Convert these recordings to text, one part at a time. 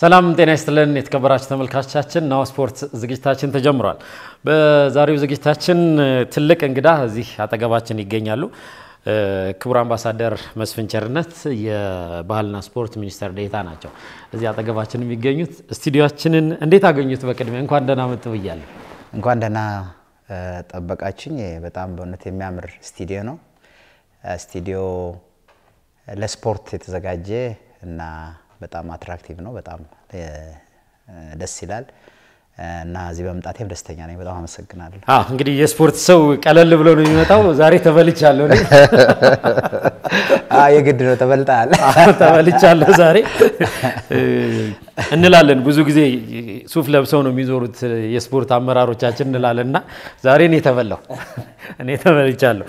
ሰላም ጤና ይስጥልን የተከበራችሁ ተመልካቾቻችን፣ ናሁ ስፖርት ዝግጅታችን ተጀምሯል። በዛሬው ዝግጅታችን ትልቅ እንግዳ እዚህ አጠገባችን ይገኛሉ። ክቡር አምባሳደር መስፍን ቸርነት የባህልና ስፖርት ሚኒስቴር ዴኤታ ናቸው። እዚህ አጠገባችን የሚገኙት ስቱዲዮችንን እንዴት አገኙት? በቅድሚያ እንኳን ደህና መጡ ብያለሁ። እንኳን ደህና ጠበቃችኝ። በጣም በእውነት የሚያምር ስቱዲዮ ነው። ስቱዲዮ ለስፖርት የተዘጋጀ እና በጣም አትራክቲቭ ነው። በጣም ደስ ይላል። እና እዚህ በመምጣቴም ደስተኛ ነኝ። በጣም አመሰግናለሁ። እንግዲህ የስፖርት ሰው ቀለል ብሎ ነው የሚመጣው። ዛሬ ተበልቻለሁ። የግድ ነው ተበልጣል። ተበልቻለሁ ዛሬ እንላለን። ብዙ ጊዜ ሱፍ ለብሰው ነው የሚዞሩት የስፖርት አመራሮቻችን እንላለን እና ዛሬ እኔ ተበላሁ፣ እኔ ተበልቻለሁ።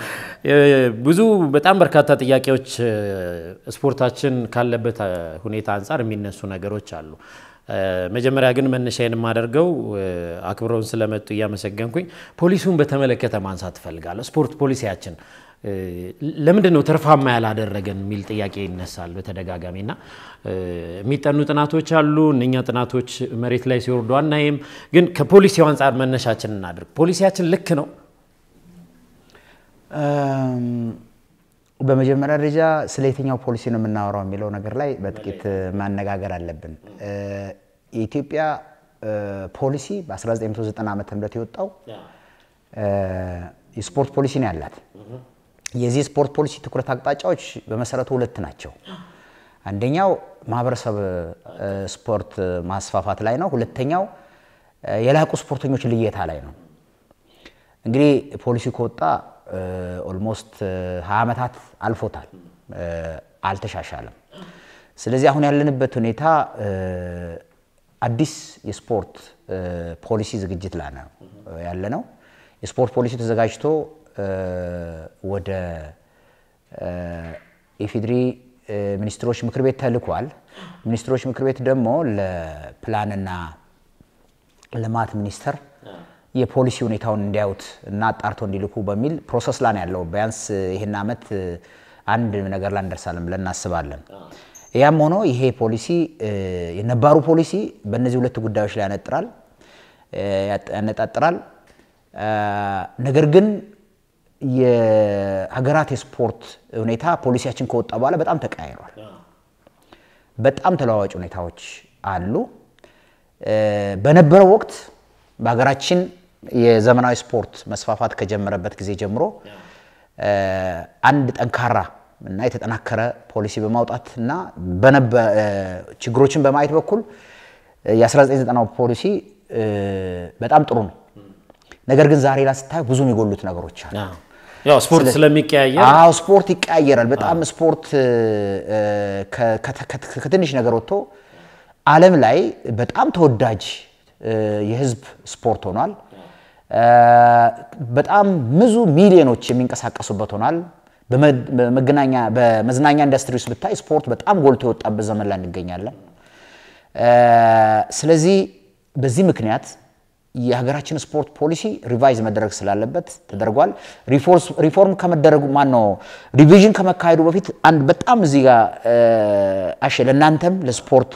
ብዙ በጣም በርካታ ጥያቄዎች ስፖርታችን ካለበት ሁኔታ አንጻር የሚነሱ ነገሮች አሉ። መጀመሪያ ግን መነሻዬን የማደርገው አክብረውን ስለመጡ እያመሰገንኩኝ ፖሊሱን በተመለከተ ማንሳት እፈልጋለሁ። ስፖርት ፖሊሲያችን ለምንድን ነው ትርፋማ ያላደረገን የሚል ጥያቄ ይነሳል በተደጋጋሚ እና የሚጠኑ ጥናቶች አሉ። እነኛ ጥናቶች መሬት ላይ ሲወርዱ አናይም። ግን ከፖሊሲው አንጻር መነሻችን እናድርግ። ፖሊሲያችን ልክ ነው? በመጀመሪያ ደረጃ ስለ የትኛው ፖሊሲ ነው የምናወራው የሚለው ነገር ላይ በጥቂት ማነጋገር አለብን። የኢትዮጵያ ፖሊሲ በ1990 ዓ ም የወጣው የስፖርት ፖሊሲ ነው ያላት። የዚህ ስፖርት ፖሊሲ ትኩረት አቅጣጫዎች በመሰረቱ ሁለት ናቸው። አንደኛው ማህበረሰብ ስፖርት ማስፋፋት ላይ ነው። ሁለተኛው የላቁ ስፖርተኞች ልየታ ላይ ነው። እንግዲህ ፖሊሲ ከወጣ ኦልሞስት ሀያ ዓመታት አልፎታል፣ አልተሻሻለም። ስለዚህ አሁን ያለንበት ሁኔታ አዲስ የስፖርት ፖሊሲ ዝግጅት ላይ ነው ያለ ነው። የስፖርት ፖሊሲ ተዘጋጅቶ ወደ ኢፌድሪ ሚኒስትሮች ምክር ቤት ተልኳል። ሚኒስትሮች ምክር ቤት ደግሞ ለፕላንና ልማት ሚኒስቴር የፖሊሲ ሁኔታውን እንዲያዩት እና አጣርቶ እንዲልኩ በሚል ፕሮሰስ ላይ ያለው ቢያንስ ይህን ዓመት አንድ ነገር ላይ እንደርሳለን ብለን እናስባለን። ያም ሆኖ ይሄ ፖሊሲ የነባሩ ፖሊሲ በእነዚህ ሁለት ጉዳዮች ላይ ያነጥራል ያነጣጥራል። ነገር ግን የሀገራት የስፖርት ሁኔታ ፖሊሲያችን ከወጣ በኋላ በጣም ተቀያይሯል። በጣም ተለዋዋጭ ሁኔታዎች አሉ። በነበረው ወቅት በሀገራችን የዘመናዊ ስፖርት መስፋፋት ከጀመረበት ጊዜ ጀምሮ አንድ ጠንካራ እና የተጠናከረ ፖሊሲ በማውጣት እና ችግሮችን በማየት በኩል የ1990 ፖሊሲ በጣም ጥሩ ነው። ነገር ግን ዛሬ ላይ ስታዩ ብዙ የሚጎሉት ነገሮች አሉ። ያው ስፖርት ስለሚቀያየር፣ ስፖርት ይቀያየራል። በጣም ስፖርት ከትንሽ ነገር ወጥቶ ዓለም ላይ በጣም ተወዳጅ የህዝብ ስፖርት ሆኗል። በጣም ብዙ ሚሊዮኖች የሚንቀሳቀሱበት ሆኗል። በመገናኛ በመዝናኛ ኢንዱስትሪ ውስጥ ብታይ ስፖርት በጣም ጎልቶ የወጣበት ዘመን ላይ እንገኛለን። ስለዚህ በዚህ ምክንያት የሀገራችን ስፖርት ፖሊሲ ሪቫይዝ መደረግ ስላለበት ተደርጓል። ሪፎርም ከመደረጉ ማን ነው ሪቪዥን ከመካሄዱ በፊት አንድ በጣም እዚህ ጋር አሸ ለእናንተም ለስፖርት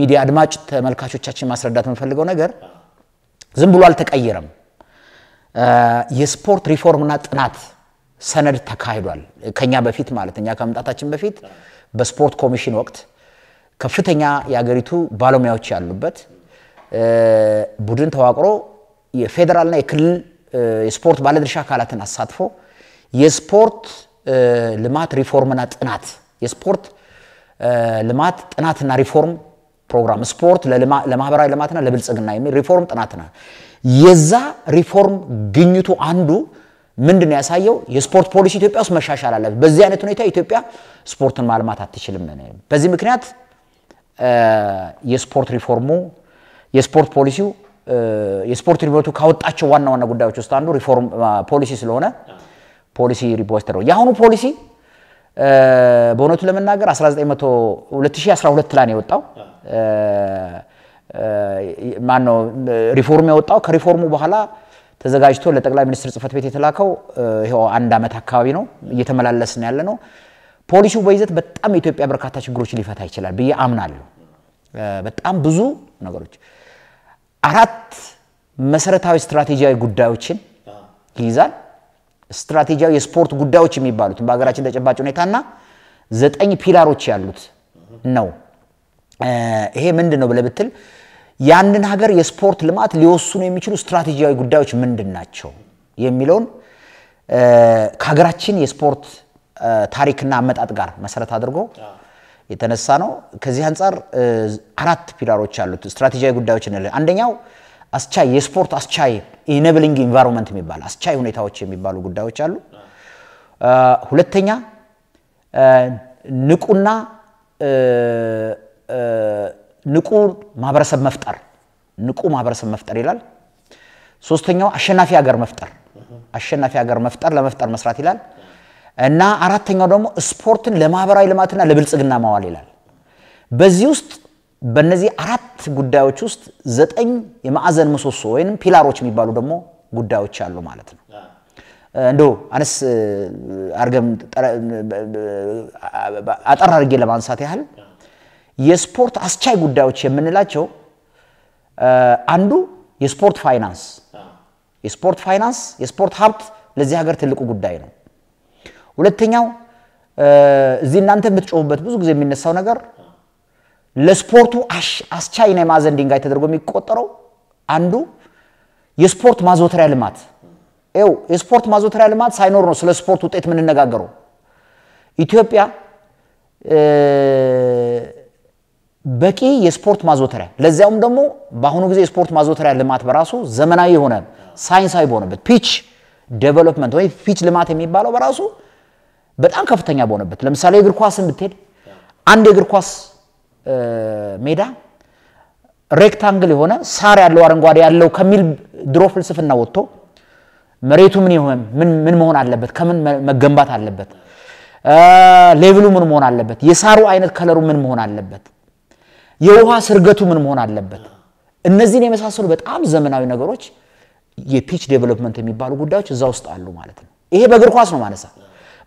ሚዲያ አድማጭ ተመልካቾቻችን ማስረዳት የምፈልገው ነገር ዝም ብሎ አልተቀየረም። የስፖርት ሪፎርምና ጥናት ሰነድ ተካሂዷል። ከኛ በፊት ማለት እኛ ከመምጣታችን በፊት በስፖርት ኮሚሽን ወቅት ከፍተኛ የአገሪቱ ባለሙያዎች ያሉበት ቡድን ተዋቅሮ የፌዴራልና የክልል የስፖርት ባለድርሻ አካላትን አሳትፎ የስፖርት ልማት ሪፎርምና ጥናት የስፖርት ልማት ጥናትና ሪፎርም ፕሮግራም ስፖርት ለማህበራዊ ልማትና ለብልጽግና የሚል ሪፎርም ጥናት ነው። የዛ ሪፎርም ግኝቱ አንዱ ምንድን ነው ያሳየው? የስፖርት ፖሊሲ ኢትዮጵያ ውስጥ መሻሻል አለበት። በዚህ አይነት ሁኔታ ኢትዮጵያ ስፖርትን ማልማት አትችልም። በዚህ ምክንያት የስፖርት ሪፎርሙ የስፖርት ፖሊሲው የስፖርት ሪፖርቱ ካወጣቸው ዋና ዋና ጉዳዮች ውስጥ አንዱ ሪፎርም ፖሊሲ ስለሆነ ፖሊሲ ሪፖርት ነው። የአሁኑ ፖሊሲ በእውነቱ ለመናገር 1900 2012 ላይ ነው የወጣው። ነው ሪፎርም የወጣው ከሪፎርሙ በኋላ ተዘጋጅቶ ለጠቅላይ ሚኒስትር ጽህፈት ቤት የተላከው ይኸው አንድ ዓመት አካባቢ ነው። እየተመላለስን ያለ ነው። ፖሊሲው በይዘት በጣም የኢትዮጵያ በርካታ ችግሮች ሊፈታ ይችላል ብዬ አምናለሁ። በጣም ብዙ ነገሮች አራት መሰረታዊ ስትራቴጂያዊ ጉዳዮችን ይይዛል። ስትራቴጂያዊ የስፖርት ጉዳዮች የሚባሉት በሀገራችን ተጨባጭ ሁኔታና ዘጠኝ ፒላሮች ያሉት ነው። ይሄ ምንድን ነው ብለህ ብትል ያንን ሀገር የስፖርት ልማት ሊወስኑ የሚችሉ ስትራቴጂያዊ ጉዳዮች ምንድን ናቸው የሚለውን ከሀገራችን የስፖርት ታሪክና አመጣጥ ጋር መሰረት አድርጎ የተነሳ ነው። ከዚህ አንጻር አራት ፒላሮች አሉት ስትራቴጂያዊ ጉዳዮች እንለ አንደኛው አስቻይ የስፖርት አስቻይ ኢነብሊንግ ኢንቫይሮንመንት የሚባል አስቻይ ሁኔታዎች የሚባሉ ጉዳዮች አሉ። ሁለተኛ ንቁና ንቁ ማህበረሰብ መፍጠር ንቁ ማህበረሰብ መፍጠር ይላል። ሶስተኛው አሸናፊ ሀገር መፍጠር አሸናፊ ሀገር መፍጠር ለመፍጠር መስራት ይላል እና አራተኛው ደግሞ ስፖርትን ለማህበራዊ ልማትና ለብልጽግና ማዋል ይላል። በዚህ ውስጥ በእነዚህ አራት ጉዳዮች ውስጥ ዘጠኝ የማዕዘን ምሰሶ ወይም ፒላሮች የሚባሉ ደግሞ ጉዳዮች አሉ ማለት ነው። እንደው አነስ አርገም አጠር አድርጌ ለማንሳት ያህል የስፖርት አስቻይ ጉዳዮች የምንላቸው አንዱ የስፖርት ፋይናንስ የስፖርት ፋይናንስ የስፖርት ሀብት ለዚህ ሀገር ትልቁ ጉዳይ ነው። ሁለተኛው እዚህ እናንተ የምትጮሁበት ብዙ ጊዜ የሚነሳው ነገር ለስፖርቱ አስቻይና የማዕዘን ድንጋይ ተደርጎ የሚቆጠረው አንዱ የስፖርት ማዘውተሪያ ልማት ው የስፖርት ማዘውተሪያ ልማት ሳይኖር ነው ስለ ስፖርት ውጤት የምንነጋገረው። ኢትዮጵያ በቂ የስፖርት ማዘውተሪያ ለዚያውም ደግሞ በአሁኑ ጊዜ የስፖርት ማዘውተሪያ ልማት በራሱ ዘመናዊ የሆነ ሳይንሳዊ በሆነበት ፒች ዴቨሎፕመንት ወይም ፒች ልማት የሚባለው በራሱ በጣም ከፍተኛ በሆነበት ለምሳሌ እግር ኳስን ብትሄድ አንድ የእግር ኳስ ሜዳ ሬክታንግል የሆነ ሳር ያለው አረንጓዴ ያለው ከሚል ድሮ ፍልስፍና ወጥቶ መሬቱ ምን ምን መሆን አለበት፣ ከምን መገንባት አለበት፣ ሌቭሉ ምን መሆን አለበት፣ የሳሩ አይነት ከለሩ ምን መሆን አለበት የውሃ ስርገቱ ምን መሆን አለበት? እነዚህን የመሳሰሉ በጣም ዘመናዊ ነገሮች የፒች ዴቨሎፕመንት የሚባሉ ጉዳዮች እዛ ውስጥ አሉ ማለት ነው። ይሄ በእግር ኳስ ነው ማነሳ።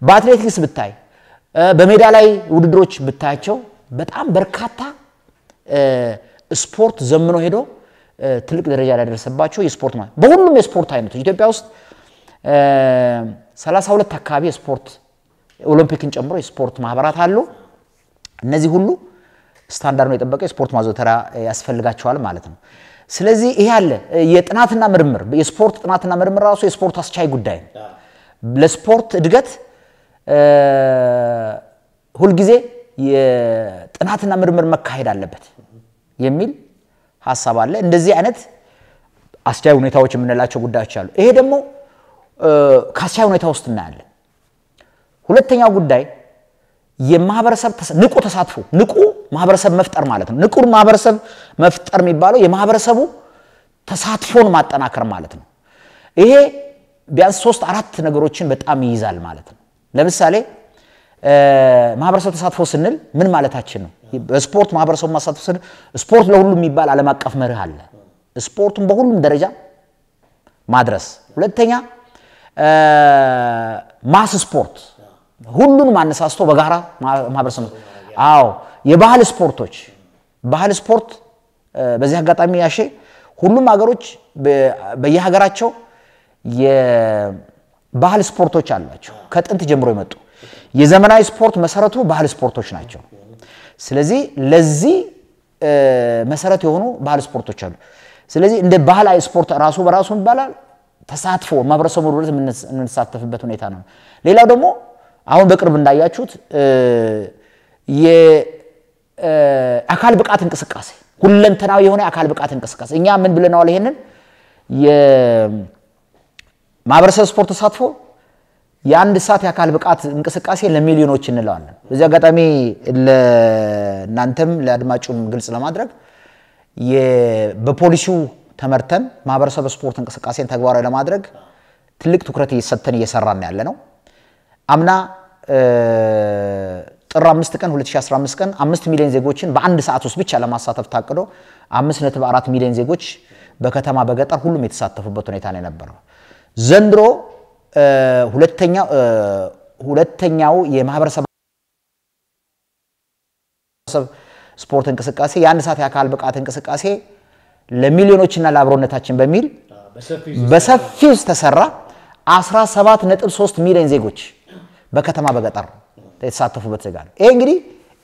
በአትሌቲክስ ብታይ፣ በሜዳ ላይ ውድድሮች ብታያቸው በጣም በርካታ ስፖርት ዘምኖ ሄዶ ትልቅ ደረጃ ላደረሰባቸው የስፖርት ማለት በሁሉም የስፖርት አይነቶች ኢትዮጵያ ውስጥ 32 አካባቢ የስፖርት ኦሎምፒክን ጨምሮ የስፖርት ማህበራት አሉ። እነዚህ ሁሉ ስታንዳርድ ነው የጠበቀ የስፖርት ማዘውተሪያ ያስፈልጋቸዋል ማለት ነው። ስለዚህ ይሄ አለ የጥናትና ምርምር የስፖርት ጥናትና ምርምር ራሱ የስፖርት አስቻይ ጉዳይ ነው። ለስፖርት እድገት ሁልጊዜ የጥናትና ምርምር መካሄድ አለበት የሚል ሀሳብ አለ። እንደዚህ አይነት አስቻይ ሁኔታዎች የምንላቸው ጉዳዮች አሉ። ይሄ ደግሞ ከአስቻይ ሁኔታ ውስጥ እናያለን። ሁለተኛው ጉዳይ የማህበረሰብ ንቁ ተሳትፎ ንቁ ማህበረሰብ መፍጠር ማለት ነው። ንቁ ማህበረሰብ መፍጠር የሚባለው የማህበረሰቡ ተሳትፎን ማጠናከር ማለት ነው። ይሄ ቢያንስ ሶስት አራት ነገሮችን በጣም ይይዛል ማለት ነው። ለምሳሌ ማህበረሰብ ተሳትፎ ስንል ምን ማለታችን ነው? በስፖርት ማህበረሰቡ ማሳተፍ ስንል ስፖርት ለሁሉም የሚባል ዓለም አቀፍ መርህ አለ። ስፖርቱን በሁሉም ደረጃ ማድረስ። ሁለተኛ ማስ ስፖርት ሁሉንም አነሳስቶ በጋራ ማህበረሰብ አዎ የባህል ስፖርቶች ባህል ስፖርት በዚህ አጋጣሚ ያሼ ሁሉም ሀገሮች በየሀገራቸው የባህል ስፖርቶች አሏቸው ከጥንት ጀምሮ የመጡ የዘመናዊ ስፖርት መሰረቱ ባህል ስፖርቶች ናቸው ስለዚህ ለዚህ መሰረት የሆኑ ባህል ስፖርቶች አሉ ስለዚህ እንደ ባህላዊ ስፖርት ራሱ በራሱ ይባላል ተሳትፎ ማህበረሰቡ ድረስ የምንሳተፍበት ሁኔታ ነው ሌላው ደግሞ አሁን በቅርብ እንዳያችሁት የአካል ብቃት እንቅስቃሴ ሁለንተናዊ የሆነ የአካል ብቃት እንቅስቃሴ እኛ ምን ብለናል? ይሄንን የማህበረሰብ ስፖርት ተሳትፎ የአንድ ሰዓት የአካል ብቃት እንቅስቃሴ ለሚሊዮኖች እንለዋለን። በዚህ አጋጣሚ ለእናንተም ለአድማጩም ግልጽ ለማድረግ በፖሊሲው ተመርተን ማህበረሰብ ስፖርት እንቅስቃሴን ተግባራዊ ለማድረግ ትልቅ ትኩረት እየሰተን እየሰራን ያለ ነው። አምና ጥር አምስት ቀን 2015 ቀን አምስት ሚሊዮን ዜጎችን በአንድ ሰዓት ውስጥ ብቻ ለማሳተፍ ታቅዶ አምስት ነጥብ አራት ሚሊዮን ዜጎች በከተማ በገጠር ሁሉም የተሳተፉበት ሁኔታ ነው የነበረው። ዘንድሮ ሁለተኛው የማህበረሰብ ስፖርት እንቅስቃሴ የአንድ ሰዓት የአካል ብቃት እንቅስቃሴ ለሚሊዮኖችና ለአብሮነታችን በሚል በሰፊው ተሰራ። 17.3 ሚሊዮን ዜጎች በከተማ በገጠር የተሳተፉበት ዜጋ ነው። ይሄ እንግዲህ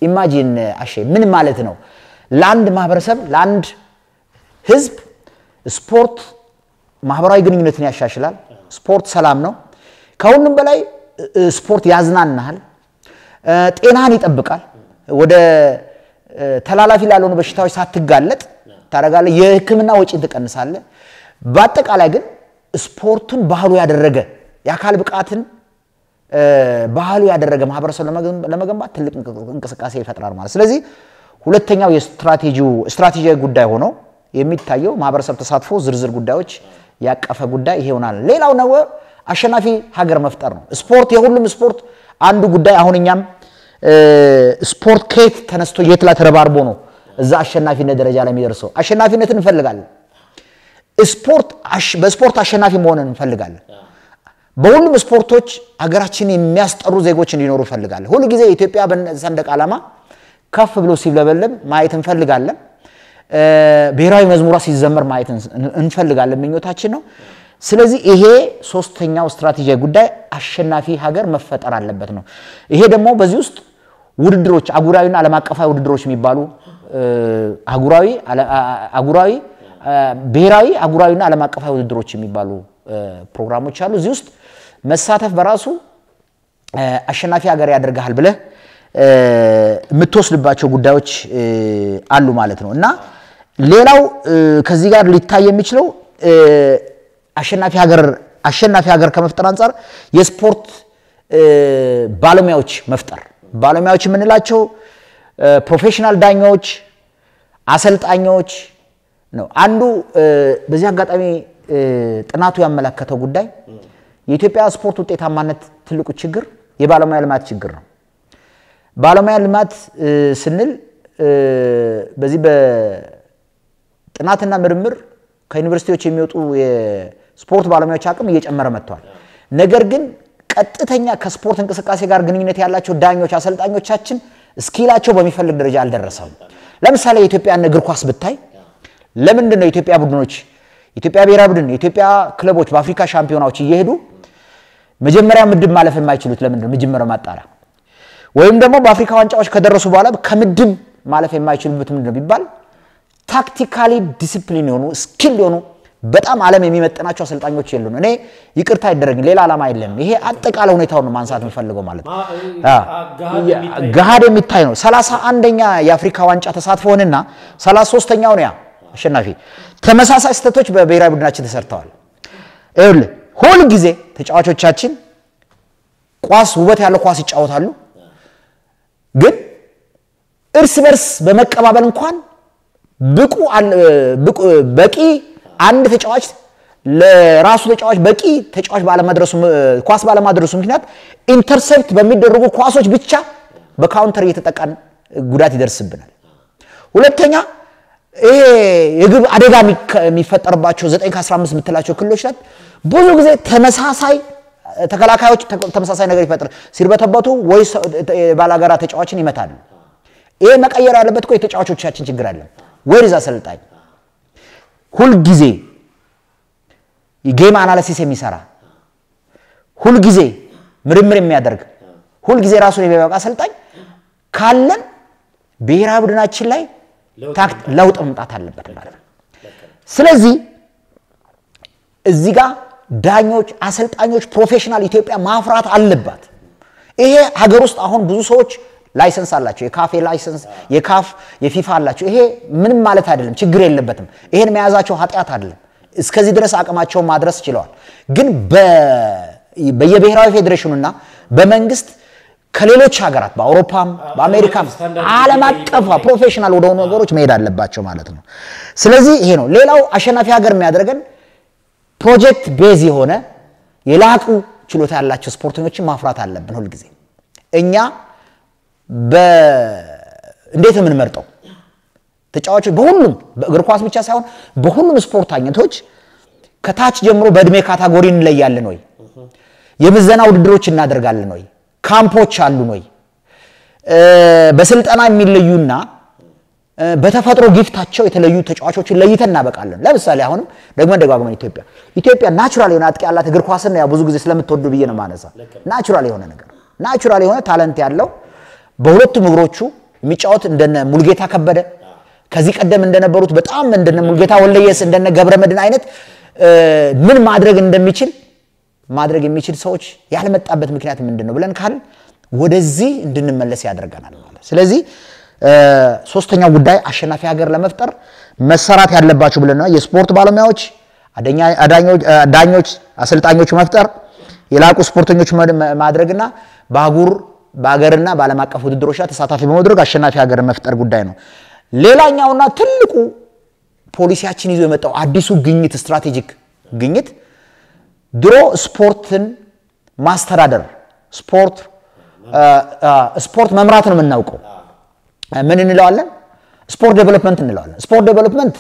ኢማጂን አሼ ምን ማለት ነው? ለአንድ ማህበረሰብ ለአንድ ህዝብ ስፖርት ማህበራዊ ግንኙነትን ያሻሽላል። ስፖርት ሰላም ነው። ከሁሉም በላይ ስፖርት ያዝናናሃል፣ ጤናን ይጠብቃል። ወደ ተላላፊ ላልሆኑ በሽታዎች ሳትጋለጥ ታደርጋለህ። የህክምና ወጪን ትቀንሳለህ። በአጠቃላይ ግን ስፖርቱን ባህሉ ያደረገ የአካል ብቃትን ባህሉ ያደረገ ማህበረሰብ ለመገንባት ትልቅ እንቅስቃሴ ይፈጥራል ማለት። ስለዚህ ሁለተኛው የስትራቴጂው ስትራቴጂያዊ ጉዳይ ሆኖ የሚታየው ማህበረሰብ ተሳትፎ ዝርዝር ጉዳዮች ያቀፈ ጉዳይ ይሄ ይሆናል። ሌላው ነው አሸናፊ ሀገር መፍጠር ነው። ስፖርት የሁሉም ስፖርት አንዱ ጉዳይ አሁን እኛም ስፖርት ከየት ተነስቶ የት ላይ ተረባርቦ ነው እዛ አሸናፊነት ደረጃ ላይ የሚደርሰው? አሸናፊነትን እንፈልጋለን። ስፖርት በስፖርት አሸናፊ መሆንን እንፈልጋለን። በሁሉም ስፖርቶች አገራችን የሚያስጠሩ ዜጎች እንዲኖሩ እፈልጋለሁ። ሁሉ ጊዜ የኢትዮጵያ ሰንደቅ ዓላማ ከፍ ብሎ ሲውለበለብ ማየት እንፈልጋለን። ብሔራዊ መዝሙሯ ሲዘመር ማየት እንፈልጋለን፣ ምኞታችን ነው። ስለዚህ ይሄ ሶስተኛው ስትራቴጂያዊ ጉዳይ አሸናፊ ሀገር መፈጠር አለበት ነው። ይሄ ደግሞ በዚህ ውስጥ ውድድሮች አጉራዊና ዓለም አቀፋዊ ውድድሮች የሚባሉ አጉራዊ አጉራዊ ብሔራዊ አጉራዊና ዓለም አቀፋዊ ውድድሮች የሚባሉ ፕሮግራሞች አሉ እዚህ ውስጥ መሳተፍ በራሱ አሸናፊ ሀገር ያደርግሃል ብለህ የምትወስድባቸው ጉዳዮች አሉ ማለት ነው እና ሌላው ከዚህ ጋር ሊታይ የሚችለው አሸናፊ ሀገር አሸናፊ ሀገር ከመፍጠር አንጻር የስፖርት ባለሙያዎች መፍጠር ባለሙያዎች የምንላቸው ፕሮፌሽናል ዳኛዎች፣ አሰልጣኞች ነው። አንዱ በዚህ አጋጣሚ ጥናቱ ያመለከተው ጉዳይ የኢትዮጵያ ስፖርት ውጤታማነት ትልቁ ችግር የባለሙያ ልማት ችግር ነው። ባለሙያ ልማት ስንል በዚህ በጥናትና ምርምር ከዩኒቨርሲቲዎች የሚወጡ የስፖርት ባለሙያዎች አቅም እየጨመረ መጥቷል። ነገር ግን ቀጥተኛ ከስፖርት እንቅስቃሴ ጋር ግንኙነት ያላቸው ዳኞች፣ አሰልጣኞቻችን እስኪላቸው በሚፈልግ ደረጃ አልደረሰም። ለምሳሌ የኢትዮጵያን እግር ኳስ ብታይ ለምንድን ነው የኢትዮጵያ ቡድኖች የኢትዮጵያ ብሔራዊ ቡድን የኢትዮጵያ ክለቦች በአፍሪካ ሻምፒዮናዎች እየሄዱ መጀመሪያ ምድብ ማለፍ የማይችሉት ለምንድ ነው? ማጣሪያ ወይም ደግሞ በአፍሪካ ዋንጫዎች ከደረሱ በኋላ ከምድብ ማለፍ የማይችሉበት ምንድን ቢባል ታክቲካሊ ዲስፕሊን የሆኑ ስኪል የሆኑ በጣም ዓለም የሚመጥናቸው አሰልጣኞች የሉን። እኔ ይቅርታ አይደረግም፣ ሌላ ዓላማ የለንም። ይሄ አጠቃላይ ሁኔታውን ማንሳት የምፈልገው ማለት ገሃድ የሚታይ ነው። ሰላሳ አንደኛ የአፍሪካ ዋንጫ ተሳትፎ ሆንና ሰላሳ ሶስተኛው ነው ያ አሸናፊ። ተመሳሳይ ስህተቶች በብሔራዊ ቡድናችን ተሰርተዋል። ሁል ጊዜ ተጫዋቾቻችን ኳስ ውበት ያለው ኳስ ይጫወታሉ፣ ግን እርስ በርስ በመቀባበል እንኳን በቂ አንድ ተጫዋች ለራሱ ተጫዋች በቂ ተጫዋች ባለማድረሱ ኳስ ባለማድረሱ ምክንያት ኢንተርሰፕት በሚደረጉ ኳሶች ብቻ በካውንተር እየተጠቃን ጉዳት ይደርስብናል። ሁለተኛ ይሄ የግብ አደጋ የሚፈጠርባቸው 9 ከ15 የምትላቸው ክልሎች ናት። ብዙ ጊዜ ተመሳሳይ ተከላካዮች ተመሳሳይ ነገር ይፈጥር ሲርበተበቱ ወይ ባላጋራ ተጫዋችን ይመታሉ። ይሄ መቀየር ያለበት እኮ የተጫዋቾቻችን ችግር አለ። ወይዛ አሰልጣኝ ሁልጊዜ ጌም አናሊሲስ የሚሰራ ሁልጊዜ ምርምር የሚያደርግ ሁልጊዜ ራሱን የሚያውቅ አሰልጣኝ ካለን ብሔራዊ ቡድናችን ላይ ለውጥ መምጣት አለበት ማለት ነው። ስለዚህ እዚህ ጋር ዳኞች፣ አሰልጣኞች፣ ፕሮፌሽናል ኢትዮጵያ ማፍራት አለባት። ይሄ ሀገር ውስጥ አሁን ብዙ ሰዎች ላይሰንስ አላቸው። የካፍ ላይሰንስ የካፍ የፊፋ አላቸው። ይሄ ምንም ማለት አይደለም፣ ችግር የለበትም። ይሄን መያዛቸው ኃጢአት አይደለም። እስከዚህ ድረስ አቅማቸውን ማድረስ ችለዋል። ግን በየብሔራዊ ፌዴሬሽኑና በመንግስት ከሌሎች ሀገራት በአውሮፓም በአሜሪካም ዓለም አቀፏ ፕሮፌሽናል ወደሆኑ ነገሮች መሄድ አለባቸው ማለት ነው። ስለዚህ ይሄ ነው። ሌላው አሸናፊ ሀገር የሚያደርገን ፕሮጀክት ቤዝ የሆነ የላቁ ችሎታ ያላቸው ስፖርተኞችን ማፍራት አለብን ሁልጊዜ። እኛ እንዴት የምንመርጠው ተጫዋቾች በሁሉም በእግር ኳስ ብቻ ሳይሆን በሁሉም ስፖርት አይነቶች ከታች ጀምሮ በእድሜ ካታጎሪ እንለያለን ወይ? የምዘና ውድድሮች እናደርጋለን ወይ? ካምፖች አሉን ወይ? በስልጠና የሚለዩና በተፈጥሮ ጊፍታቸው የተለዩ ተጫዋቾችን ለይተን እናበቃለን። ለምሳሌ አሁንም ደግሞ ደጋግመን ኢትዮጵያ ኢትዮጵያ ናቹራል የሆነ አጥቂ ያላት እግር ኳስን ያው ብዙ ጊዜ ስለምትወዱ ብዬ ነው ማነሳ። ናቹራል የሆነ ነገር ናቹራል የሆነ ታለንት ያለው በሁለቱም እግሮቹ የሚጫወት እንደነ ሙልጌታ ከበደ ከዚህ ቀደም እንደነበሩት በጣም እንደነ ሙልጌታ ወለየስ እንደነ ገብረ መድን አይነት ምን ማድረግ እንደሚችል ማድረግ የሚችል ሰዎች ያልመጣበት ምክንያት ምንድን ነው ብለን ካል ወደዚህ እንድንመለስ ያደርገናል ማለት ስለዚህ ሶስተኛው ጉዳይ አሸናፊ ሀገር ለመፍጠር መሰራት ያለባቸው ብለን የስፖርት ባለሙያዎች ዳኞች አሰልጣኞች መፍጠር የላቁ ስፖርተኞች ማድረግና በአጉር በሀገርና በዓለም አቀፍ ውድድሮች ላይ ተሳታፊ በመድረግ አሸናፊ ሀገር መፍጠር ጉዳይ ነው ሌላኛውና ትልቁ ፖሊሲያችን ይዞ የመጣው አዲሱ ግኝት ስትራቴጂክ ግኝት ድሮ ስፖርትን ማስተዳደር ስፖርት መምራት ነው የምናውቀው። ምን እንለዋለን? ስፖርት ዴቨሎፕመንት እንለዋለን። ስፖርት ዴቨሎፕመንት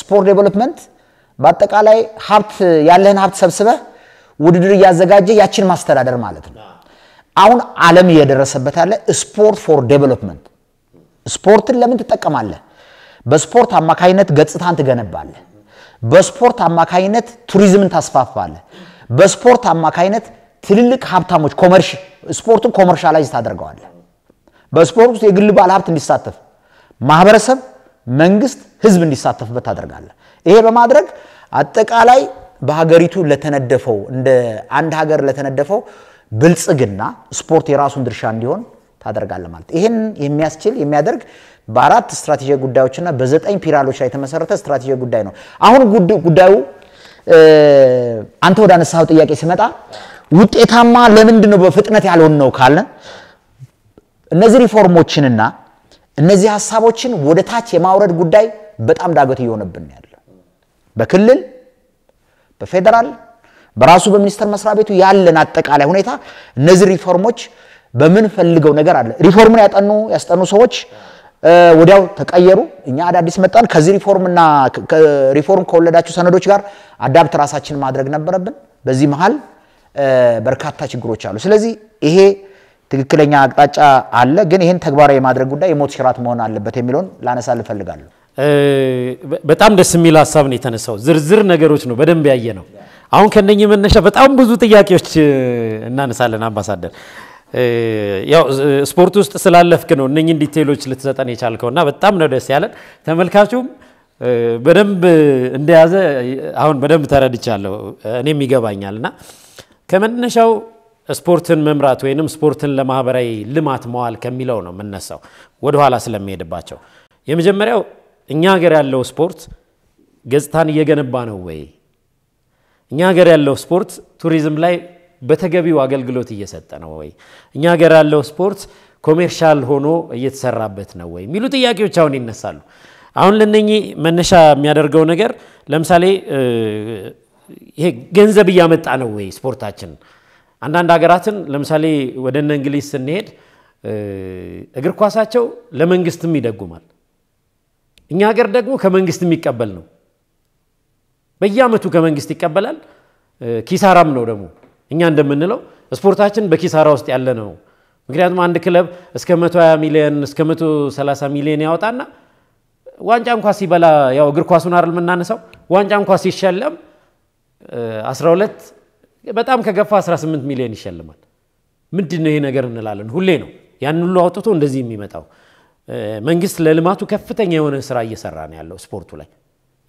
ስፖርት ዴቨሎፕመንት በአጠቃላይ ሀብት ያለህን ሀብት ሰብስበህ ውድድር እያዘጋጀ ያችን ማስተዳደር ማለት ነው። አሁን አለም እየደረሰበት ያለ ስፖርት ፎር ዴቨሎፕመንት። ስፖርትን ለምን ትጠቀማለህ? በስፖርት አማካኝነት ገጽታን ትገነባለህ። በስፖርት አማካይነት ቱሪዝምን ታስፋፋለ። በስፖርት አማካይነት ትልልቅ ሀብታሞች ስፖርቱን ኮመርሻላይዝ ታደርገዋለ። በስፖርት ውስጥ የግል ባለ ሀብት እንዲሳተፍ ማህበረሰብ፣ መንግስት፣ ህዝብ እንዲሳተፍበት ታደርጋለ። ይሄ በማድረግ አጠቃላይ በሀገሪቱ ለተነደፈው እንደ አንድ ሀገር ለተነደፈው ብልጽግና ስፖርት የራሱን ድርሻ እንዲሆን ታደርጋለ ማለት ይህን የሚያስችል የሚያደርግ በአራት ስትራቴጂ ጉዳዮችና በዘጠኝ ፒራሎች ላይ የተመሰረተ ስትራቴጂ ጉዳይ ነው። አሁን ጉዳዩ አንተ ወደ አነሳው ጥያቄ ሲመጣ ውጤታማ ለምንድን ነው በፍጥነት ያልሆን ነው ካለ እነዚህ ሪፎርሞችንና እነዚህ ሀሳቦችን ወደ ታች የማውረድ ጉዳይ በጣም ዳገት እየሆነብን ያለ በክልል በፌዴራል በራሱ በሚኒስቴር መስሪያ ቤቱ ያለን አጠቃላይ ሁኔታ እነዚህ ሪፎርሞች በምንፈልገው ነገር አለ። ሪፎርምን ያጠኑ ያስጠኑ ሰዎች ወዲያው ተቀየሩ። እኛ አዳዲስ መጣን። ከዚህ ሪፎርምና ሪፎርም ከወለዳቸው ሰነዶች ጋር አዳብት ራሳችን ማድረግ ነበረብን። በዚህ መሃል በርካታ ችግሮች አሉ። ስለዚህ ይሄ ትክክለኛ አቅጣጫ አለ፣ ግን ይህን ተግባራዊ የማድረግ ጉዳይ የሞት ሽራት መሆን አለበት የሚለውን ላነሳ ልፈልጋለሁ። በጣም ደስ የሚል ሀሳብ ነው የተነሳው። ዝርዝር ነገሮች ነው በደንብ ያየ ነው። አሁን ከነኚህ መነሻ በጣም ብዙ ጥያቄዎች እናነሳለን አምባሳደር ያው ስፖርት ውስጥ ስላለፍክ ነው እነኝን ዲቴሎች ልትሰጠን የቻልከው እና በጣም ነው ደስ ያለን። ተመልካቹም በደንብ እንደያዘ አሁን በደንብ ተረድቻለሁ፣ እኔም ይገባኛል እና ከመነሻው ስፖርትን መምራት ወይንም ስፖርትን ለማህበራዊ ልማት መዋል ከሚለው ነው የምነሳው ወደኋላ ስለሚሄድባቸው የመጀመሪያው እኛ ሀገር ያለው ስፖርት ገጽታን እየገነባ ነው ወይ? እኛ ሀገር ያለው ስፖርት ቱሪዝም ላይ በተገቢው አገልግሎት እየሰጠ ነው ወይ? እኛ ሀገር ያለው ስፖርት ኮሜርሻል ሆኖ እየተሰራበት ነው ወይ የሚሉ ጥያቄዎች አሁን ይነሳሉ። አሁን ለነኚህ መነሻ የሚያደርገው ነገር ለምሳሌ ይሄ ገንዘብ እያመጣ ነው ወይ ስፖርታችን? አንዳንድ ሀገራትን ለምሳሌ ወደ እነ እንግሊዝ ስንሄድ እግር ኳሳቸው ለመንግስትም ይደጉማል። እኛ ሀገር ደግሞ ከመንግስት የሚቀበል ነው። በየአመቱ ከመንግስት ይቀበላል። ኪሳራም ነው ደግሞ እኛ እንደምንለው ስፖርታችን በኪሳራ ውስጥ ያለ ነው። ምክንያቱም አንድ ክለብ እስከ 120 ሚሊዮን እስከ 130 ሚሊዮን ያወጣና ዋንጫ እንኳ ሲበላ ያው እግር ኳሱን አይደል የምናነሳው፣ ዋንጫ እንኳ ሲሸለም 12 በጣም ከገፋ 18 ሚሊዮን ይሸልማል። ምንድን ነው ይሄ ነገር እንላለን። ሁሌ ነው ያን ሁሉ አውጥቶ እንደዚህ የሚመጣው። መንግስት ለልማቱ ከፍተኛ የሆነ ስራ እየሰራ ነው ያለው ስፖርቱ ላይ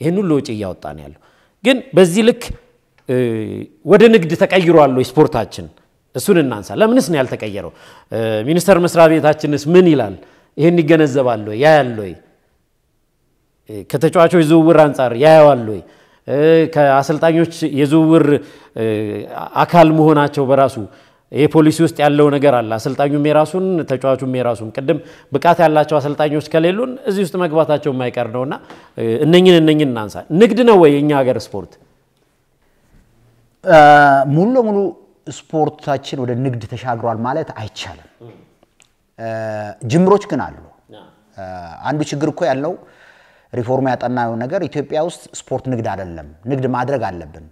ይህን ሁሉ ወጪ እያወጣ ነው ያለው ግን በዚህ ልክ ወደ ንግድ ተቀይሯል ወይ ስፖርታችን? እሱን እናንሳ። ለምንስ ነው ያልተቀየረው? ሚኒስቴር መስሪያ ቤታችንስ ምን ይላል? ይህን ይገነዘባል ወይ ያያል ወይ? ከተጫዋቾች ዝውውር አንጻር ያየዋል ወይ? ከአሰልጣኞች የዝውውር አካል መሆናቸው በራሱ የፖሊሲ ውስጥ ያለው ነገር አለ። አሰልጣኙም የራሱን ተጫዋቹም የራሱን ቅድም ብቃት ያላቸው አሰልጣኞች ከሌሉን እዚህ ውስጥ መግባታቸው የማይቀር ነውና እነኝን እነኝን እናንሳ። ንግድ ነው ወይ የእኛ ሀገር ስፖርት? ሙሉ ለሙሉ ስፖርታችን ወደ ንግድ ተሻግሯል ማለት አይቻልም። ጅምሮች ግን አሉ። አንዱ ችግር እኮ ያለው ሪፎርም ያጠናው ነገር ኢትዮጵያ ውስጥ ስፖርት ንግድ አይደለም፣ ንግድ ማድረግ አለብን።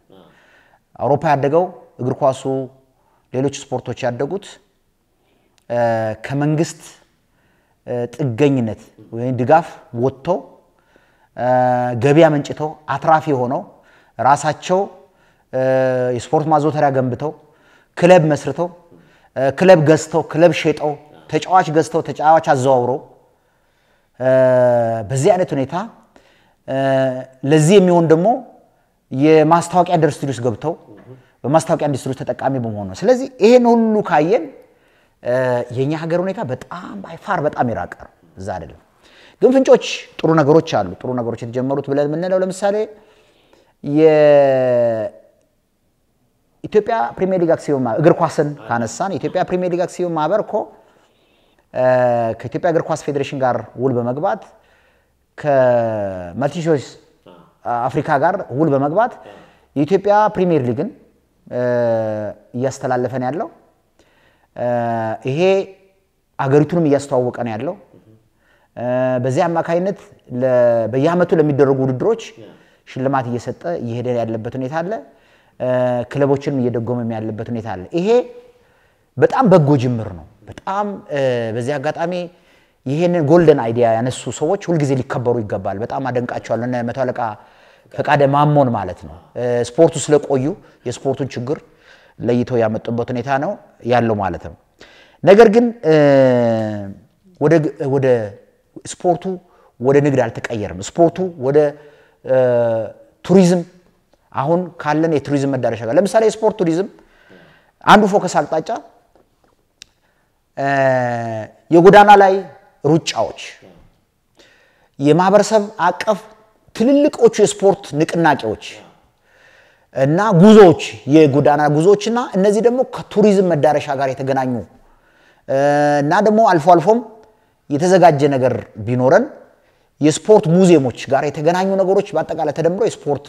አውሮፓ ያደገው እግር ኳሱ፣ ሌሎች ስፖርቶች ያደጉት ከመንግስት ጥገኝነት ወይም ድጋፍ ወጥተው ገቢያ መንጭተው አትራፊ ሆነው ራሳቸው የስፖርት ማዘውተሪያ ገንብተው ክለብ መስርተው ክለብ ገዝተው ክለብ ሸጠው ተጫዋች ገዝተው ተጫዋች አዘዋውረው በዚህ አይነት ሁኔታ ለዚህ የሚሆን ደግሞ የማስታወቂያ ኢንዱስትሪ ውስጥ ገብተው በማስታወቂያ ኢንዱስትሪ ውስጥ ተጠቃሚ በመሆን ነው። ስለዚህ ይሄን ሁሉ ካየን የኛ ሀገር ሁኔታ በጣም ባይፋር በጣም የራቀ እዛ አይደለም። ግን ፍንጮች፣ ጥሩ ነገሮች አሉ። ጥሩ ነገሮች የተጀመሩት ብለን የምንለው ለምሳሌ ኢትዮጵያ ፕሪሚየር ሊግ አክሲዮን እግር ኳስን ካነሳን ኢትዮጵያ ፕሪሚየር ሊግ አክሲዮን ማህበር እኮ ከኢትዮጵያ እግር ኳስ ፌዴሬሽን ጋር ውል በመግባት ከመልቲቾይስ አፍሪካ ጋር ውል በመግባት የኢትዮጵያ ፕሪሚየር ሊግን እያስተላለፈ ነው ያለው። ይሄ አገሪቱንም እያስተዋወቀ ነው ያለው። በዚህ አማካኝነት በየአመቱ ለሚደረጉ ውድድሮች ሽልማት እየሰጠ እየሄደ ያለበት ሁኔታ አለ። ክለቦችንም እየደጎመም ያለበት ሁኔታ አለ። ይሄ በጣም በጎ ጅምር ነው። በጣም በዚህ አጋጣሚ ይሄንን ጎልደን አይዲያ ያነሱ ሰዎች ሁልጊዜ ሊከበሩ ይገባል። በጣም አደንቃቸዋለሁ። እነ መቶ አለቃ ፈቃደ ማሞን ማለት ነው። ስፖርቱ ስለቆዩ የስፖርቱን ችግር ለይተው ያመጡበት ሁኔታ ነው ያለው ማለት ነው። ነገር ግን ወደ ስፖርቱ ወደ ንግድ አልተቀየርም። ስፖርቱ ወደ ቱሪዝም አሁን ካለን የቱሪዝም መዳረሻ ጋር ለምሳሌ የስፖርት ቱሪዝም አንዱ ፎከስ አቅጣጫ የጎዳና ላይ ሩጫዎች፣ የማህበረሰብ አቀፍ ትልልቆቹ የስፖርት ንቅናቄዎች እና ጉዞዎች፣ የጎዳና ጉዞዎች እና እነዚህ ደግሞ ከቱሪዝም መዳረሻ ጋር የተገናኙ እና ደግሞ አልፎ አልፎም የተዘጋጀ ነገር ቢኖረን የስፖርት ሙዚየሞች ጋር የተገናኙ ነገሮች በአጠቃላይ ተደምሮ የስፖርት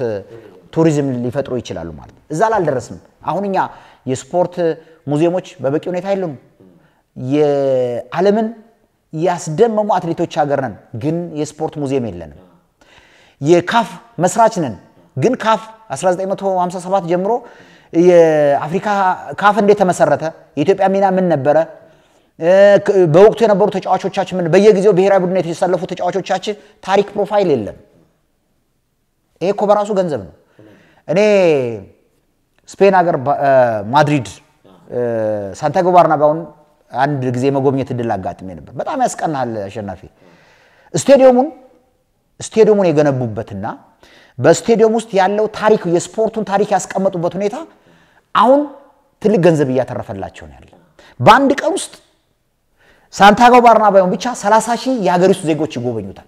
ቱሪዝም ሊፈጥሩ ይችላሉ ማለት ነው። እዛ ላልደረስም። አሁን እኛ የስፖርት ሙዚየሞች በበቂ ሁኔታ የሉም። የዓለምን ያስደመሙ አትሌቶች ሀገር ነን፣ ግን የስፖርት ሙዚየም የለንም። የካፍ መስራች ነን፣ ግን ካፍ 1957 ጀምሮ የአፍሪካ ካፍ እንዴት ተመሰረተ፣ የኢትዮጵያ ሚና ምን ነበረ በወቅቱ የነበሩ ተጫዋቾቻችን ምን በየጊዜው ብሔራዊ ቡድን የተሰለፉ ተጫዋቾቻችን ታሪክ ፕሮፋይል የለም። ይሄ እኮ በራሱ ገንዘብ ነው። እኔ ስፔን ሀገር ማድሪድ ሳንቲያጎ ባርናባውን አንድ ጊዜ መጎብኘት እድል አጋጥሜ ነበር። በጣም ያስቀናል አሸናፊ። ስቴዲየሙን ስቴዲየሙን የገነቡበትና በስቴዲየም ውስጥ ያለው ታሪክ የስፖርቱን ታሪክ ያስቀመጡበት ሁኔታ አሁን ትልቅ ገንዘብ እያተረፈላቸው ነው ያለ። በአንድ ቀን ውስጥ ሳንቲያጎ ባርናባዮን ብቻ 30 ሺህ የሀገሪቱ ዜጎች ይጎበኙታል።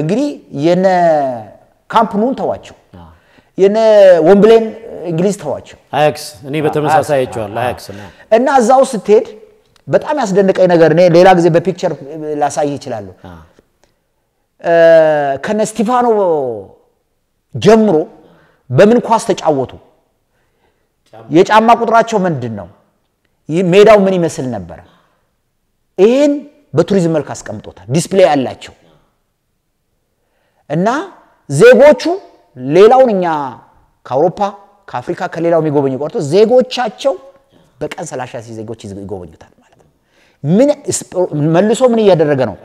እንግዲህ የነ ካምፕኑን ተዋቸው፣ የነ ወንብሌን እንግሊዝ ተዋቸው፣ አያክስ እኔ በተመሳሳይ አያክስ እና እዛው ስትሄድ በጣም ያስደንቀኝ ነገር እኔ ሌላ ጊዜ በፒክቸር ላሳይ ይችላሉ። ከነ ስቲፋኖ ጀምሮ በምን ኳስ ተጫወቱ፣ የጫማ ቁጥራቸው ምንድን ነው ሜዳው ምን ይመስል ነበር? ይህን በቱሪዝም መልክ አስቀምጦታል። ዲስፕሌይ አላቸው እና ዜጎቹ ሌላውን እኛ ከአውሮፓ ከአፍሪካ ከሌላው የሚጎበኙ ቆርቶ ዜጎቻቸው በቀን 30 ሺህ ዜጎች ይጎበኙታል ማለት ነው። ምን መልሶ ምን እያደረገ ነው?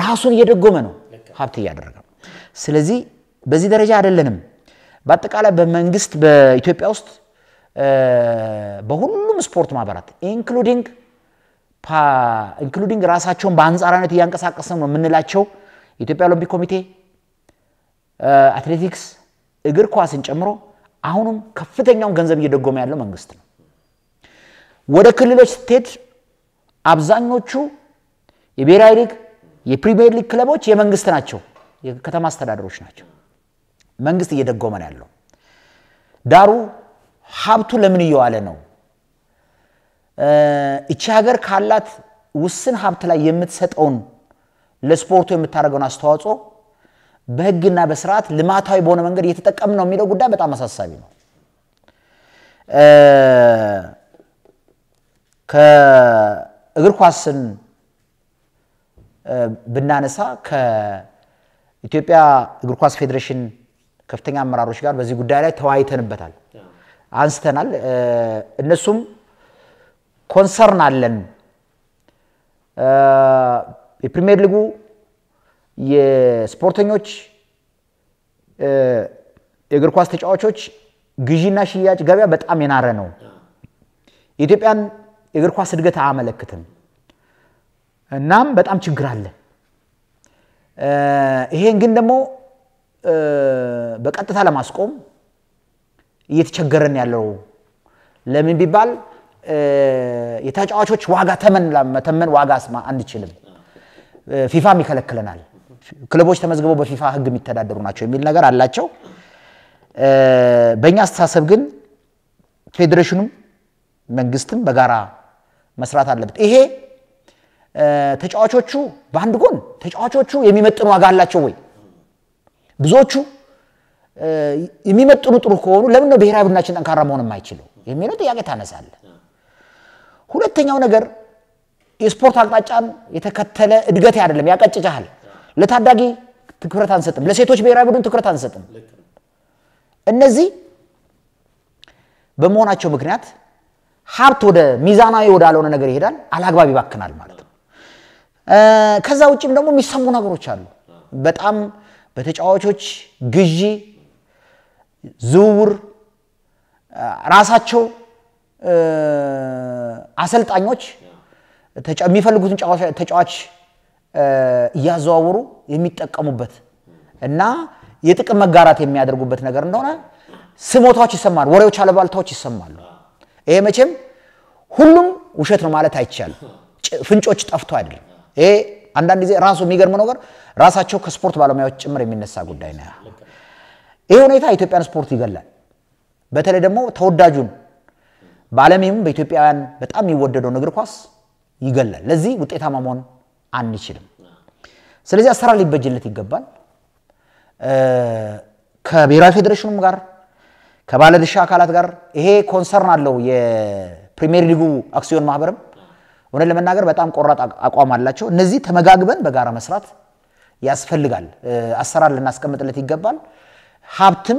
ራሱን እየደጎመ ነው፣ ሀብት እያደረገ ነው። ስለዚህ በዚህ ደረጃ አይደለንም። በአጠቃላይ በመንግስት በኢትዮጵያ ውስጥ በሁሉ ሁሉም ስፖርት ማህበራት ኢንክሉዲንግ ኢንክሉዲንግ ራሳቸውን በአንጻራነት እያንቀሳቀሰ ነው የምንላቸው የኢትዮጵያ ኦሎምፒክ ኮሚቴ፣ አትሌቲክስ፣ እግር ኳስን ጨምሮ አሁንም ከፍተኛውን ገንዘብ እየደጎመ ያለው መንግስት ነው። ወደ ክልሎች ስትሄድ አብዛኞቹ የብሔራዊ ሊግ የፕሪሚየር ሊግ ክለቦች የመንግስት ናቸው፣ የከተማ አስተዳደሮች ናቸው። መንግስት እየደጎመ ነው ያለው። ዳሩ ሀብቱ ለምን እየዋለ ነው? እቺ ሀገር ካላት ውስን ሀብት ላይ የምትሰጠውን ለስፖርቱ የምታደርገውን አስተዋጽኦ በህግና በስርዓት ልማታዊ በሆነ መንገድ እየተጠቀም ነው የሚለው ጉዳይ በጣም አሳሳቢ ነው። ከእግር ኳስን ብናነሳ ከኢትዮጵያ እግር ኳስ ፌዴሬሽን ከፍተኛ አመራሮች ጋር በዚህ ጉዳይ ላይ ተወያይተንበታል፣ አንስተናል። እነሱም ኮንሰርን አለን። የፕሪሚየር ሊጉ የስፖርተኞች የእግር ኳስ ተጫዋቾች ግዢና ሽያጭ ገበያ በጣም የናረ ነው። የኢትዮጵያን የእግር ኳስ እድገት አያመለክትም። እናም በጣም ችግር አለ። ይሄን ግን ደግሞ በቀጥታ ለማስቆም እየተቸገረን ያለው ለምን ቢባል የተጫዋቾች ዋጋ ተመን መተመን ዋጋ አስማ አንችልም። ፊፋም ይከለክለናል። ክለቦች ተመዝግበው በፊፋ ህግ የሚተዳደሩ ናቸው የሚል ነገር አላቸው። በእኛ አስተሳሰብ ግን ፌዴሬሽኑም መንግስትም በጋራ መስራት አለበት። ይሄ ተጫዋቾቹ በአንድ ጎን ተጫዋቾቹ የሚመጥን ዋጋ አላቸው ወይ? ብዙዎቹ የሚመጥኑ ጥሩ ከሆኑ ለምን ነው ብሔራዊ ቡድናችን ጠንካራ መሆን የማይችለው የሚለው ጥያቄ ታነሳለህ። ሁለተኛው ነገር የስፖርት አቅጣጫን የተከተለ እድገት አይደለም፣ ያቀጭጫሃል። ለታዳጊ ትኩረት አንሰጥም፣ ለሴቶች ብሔራዊ ቡድን ትኩረት አንሰጥም። እነዚህ በመሆናቸው ምክንያት ሀብት ወደ ሚዛናዊ ወዳልሆነ ነገር ይሄዳል፣ አላግባብ ይባክናል ማለት ነው። ከዛ ውጭም ደግሞ የሚሰሙ ነገሮች አሉ። በጣም በተጫዋቾች ግዢ፣ ዝውውር ራሳቸው አሰልጣኞች የሚፈልጉትን ተጫዋች እያዘዋወሩ የሚጠቀሙበት እና የጥቅም መጋራት የሚያደርጉበት ነገር እንደሆነ ስሞታዎች ይሰማሉ፣ ወሬዎች፣ አለባልታዎች ይሰማሉ። ይሄ መቼም ሁሉም ውሸት ነው ማለት አይቻልም። ፍንጮች ጠፍቶ አይደለም። ይሄ አንዳንድ ጊዜ ራሱ የሚገርመው ነገር ራሳቸው ከስፖርት ባለሙያዎች ጭምር የሚነሳ ጉዳይ ነው። ይህ ሁኔታ የኢትዮጵያን ስፖርት ይገላል። በተለይ ደግሞ ተወዳጁን በዓለምም በኢትዮጵያውያን በጣም የሚወደደውን እግር ኳስ ይገላል። ለዚህ ውጤታማ መሆን አንችልም። ስለዚህ አሰራር ሊበጅለት ይገባል። ከብሔራዊ ፌዴሬሽኑም ጋር ከባለድርሻ አካላት ጋር ይሄ ኮንሰርን አለው። የፕሪሚየር ሊጉ አክሲዮን ማህበርም እውነት ለመናገር በጣም ቆራጥ አቋም አላቸው። እነዚህ ተመጋግበን በጋራ መስራት ያስፈልጋል። አሰራር ልናስቀምጥለት ይገባል። ሀብትም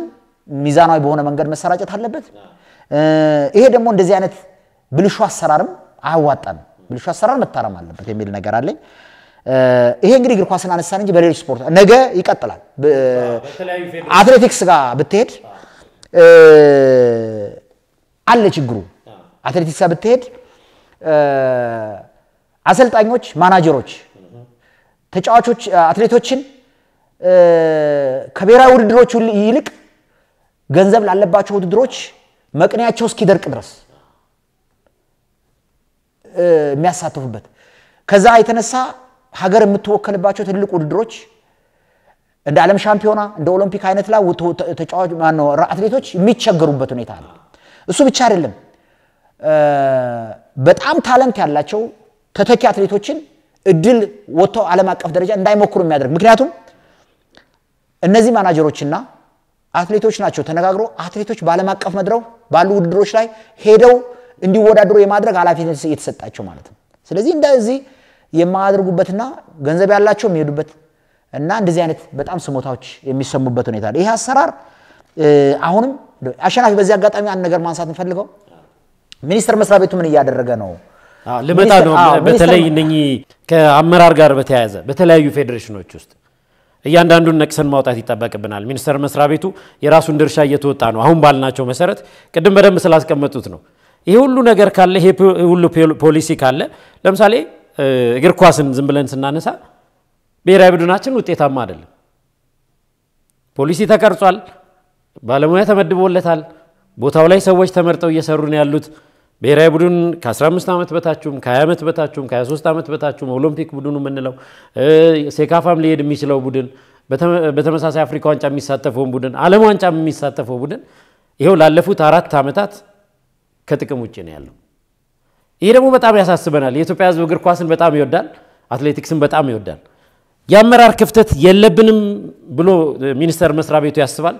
ሚዛናዊ በሆነ መንገድ መሰራጨት አለበት። ይሄ ደግሞ እንደዚህ አይነት ብልሹ አሰራርም አያዋጣም፣ ብልሹ አሰራር መታረም አለበት የሚል ነገር አለኝ። ይሄ እንግዲህ እግር ኳስን አነሳን እንጂ በሌሎች ስፖርት ነገ ይቀጥላል። አትሌቲክስ ጋር ብትሄድ አለ ችግሩ። አትሌቲክስ ጋር ብትሄድ አሰልጣኞች፣ ማናጀሮች ተጫዋቾች አትሌቶችን ከብሔራዊ ውድድሮች ይልቅ ገንዘብ ላለባቸው ውድድሮች መቅኔያቸው እስኪደርቅ ድረስ የሚያሳትፉበት ከዛ የተነሳ ሀገር የምትወከልባቸው ትልቅ ውድድሮች እንደ ዓለም ሻምፒዮና እንደ ኦሎምፒክ አይነት ላ ተጫዋች አትሌቶች የሚቸገሩበት ሁኔታ አለ። እሱ ብቻ አይደለም፣ በጣም ታለንት ያላቸው ተተኪ አትሌቶችን እድል ወጥተው ዓለም አቀፍ ደረጃ እንዳይሞክሩ የሚያደርግ ምክንያቱም እነዚህ ማናጀሮችና አትሌቶች ናቸው ተነጋግሮ አትሌቶች በዓለም አቀፍ መድረው ባሉ ውድድሮች ላይ ሄደው እንዲወዳደሩ የማድረግ ኃላፊነት የተሰጣቸው ማለት ነው። ስለዚህ እንደዚህ የማያደርጉበትና ገንዘብ ያላቸው የሚሄዱበት እና እንደዚህ አይነት በጣም ስሞታዎች የሚሰሙበት ሁኔታ ይህ አሰራር አሁንም አሸናፊ፣ በዚህ አጋጣሚ አንድ ነገር ማንሳት እንፈልገው ሚኒስቴር መስሪያ ቤቱ ምን እያደረገ ነው? ልመጣ ነው። በተለይ እነኚህ ከአመራር ጋር በተያያዘ በተለያዩ ፌዴሬሽኖች ውስጥ እያንዳንዱን ነቅሰን ማውጣት ይጠበቅብናል። ሚኒስቴር መስሪያ ቤቱ የራሱን ድርሻ እየተወጣ ነው። አሁን ባልናቸው መሰረት ቅድም በደንብ ስላስቀመጡት ነው። ይህ ሁሉ ነገር ካለ ይሄ ሁሉ ፖሊሲ ካለ ለምሳሌ እግር ኳስን ዝም ብለን ስናነሳ ብሔራዊ ቡድናችን ውጤታማ አይደለም። ፖሊሲ ተቀርጿል፣ ባለሙያ ተመድቦለታል፣ ቦታው ላይ ሰዎች ተመርጠው እየሰሩ ነው ያሉት። ብሔራዊ ቡድን ከ15 ዓመት በታችሁም ከ20 ዓመት በታችሁም ከ23 ዓመት በታችሁም ኦሎምፒክ ቡድኑ የምንለው ሴካፋም ሊሄድ የሚችለው ቡድን በተመሳሳይ አፍሪካ ዋንጫ የሚሳተፈውን ቡድን ዓለም ዋንጫ የሚሳተፈው ቡድን ይኸው ላለፉት አራት ዓመታት ከጥቅም ውጭ ነው ያለው። ይሄ ደግሞ በጣም ያሳስበናል። የኢትዮጵያ ሕዝብ እግር ኳስን በጣም ይወዳል፣ አትሌቲክስን በጣም ይወዳል። የአመራር ክፍተት የለብንም ብሎ ሚኒስቴር መስሪያ ቤቱ ያስባል።